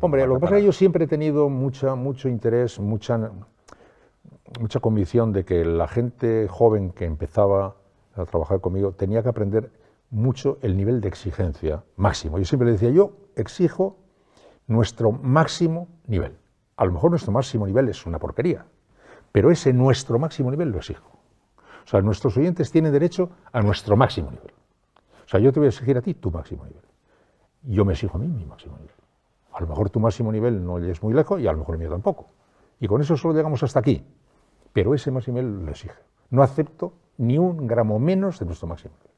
Hombre, lo que pasa es que yo siempre he tenido mucho interés, mucha, mucha convicción de que la gente joven que empezaba a trabajar conmigo tenía que aprender mucho el nivel de exigencia máximo. Yo siempre le decía, yo exijo nuestro máximo nivel. A lo mejor nuestro máximo nivel es una porquería, pero ese nuestro máximo nivel lo exijo. O sea, nuestros oyentes tienen derecho a nuestro máximo nivel. O sea, yo te voy a exigir a ti tu máximo nivel. Yo me exijo a mí mi máximo nivel. A lo mejor tu máximo nivel no es muy lejos y a lo mejor el mío tampoco. Y con eso solo llegamos hasta aquí. Pero ese máximo nivel lo exige. No acepto ni un gramo menos de nuestro máximo nivel.